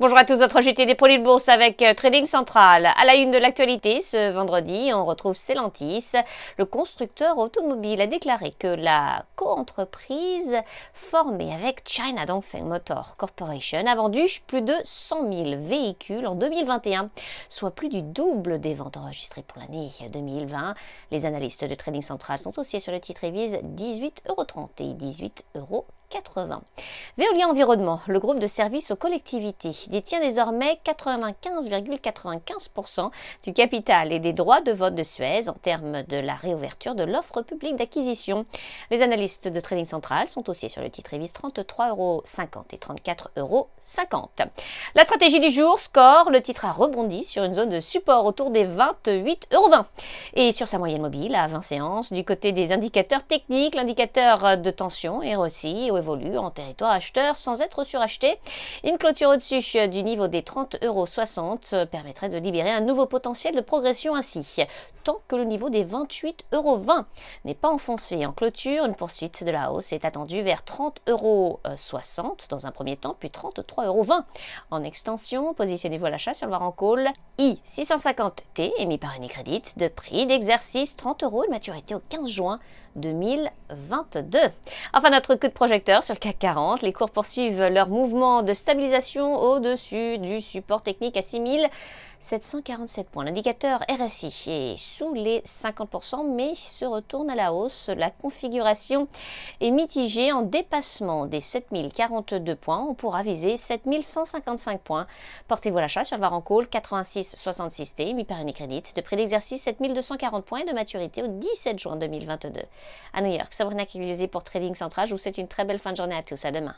Bonjour à tous, votre JT des produits de bourse avec euh, Trading Central. À la une de l'actualité, ce vendredi, on retrouve Stellantis. Le constructeur automobile a déclaré que la co-entreprise formée avec China Dongfeng Motor Corporation a vendu plus de 100 000 véhicules en 2021, soit plus du double des ventes enregistrées pour l'année 2020. Les analystes de Trading Central sont aussi sur le titre et visent 18,30 et 18,80. euros. Veolia Environnement, le groupe de services aux collectivités, détient désormais 95,95% du capital et des droits de vote de Suez en termes de la réouverture de l'offre publique d'acquisition. Les analystes de Trading Central sont aussi sur le titre Evis 33,50 euros et 34,50 euros. La stratégie du jour, score, le titre a rebondi sur une zone de support autour des 28,20 euros. Et sur sa moyenne mobile, à 20 séances, du côté des indicateurs techniques, l'indicateur de tension est aussi ou évolue en territoire sans être suracheté. Une clôture au-dessus euh, du niveau des 30,60 euros euh, permettrait de libérer un nouveau potentiel de progression ainsi. Tant que le niveau des 28,20 euros n'est pas enfoncé en clôture, une poursuite de la hausse est attendue vers 30,60 euros dans un premier temps, puis 33,20 euros. En extension, positionnez-vous à l'achat sur le en call I650T émis par Unicredit de prix d'exercice 30 euros de maturité au 15 juin 2022. Enfin, notre coup de projecteur sur le CAC 40. Les cours poursuivent leur mouvement de stabilisation au-dessus du support technique à 6747 points. L'indicateur RSI est sous les 50%, mais se retourne à la hausse. La configuration est mitigée en dépassement des 7042 points. On pourra viser 7155 points. Portez-vous l'achat sur le call 8666T, mis par une crédit de prix d'exercice 7240 points de maturité au 17 juin 2022 à New York. Sabrina Kigliusi pour Trading Central, Je vous souhaite une très belle fin de journée à tous. À demain.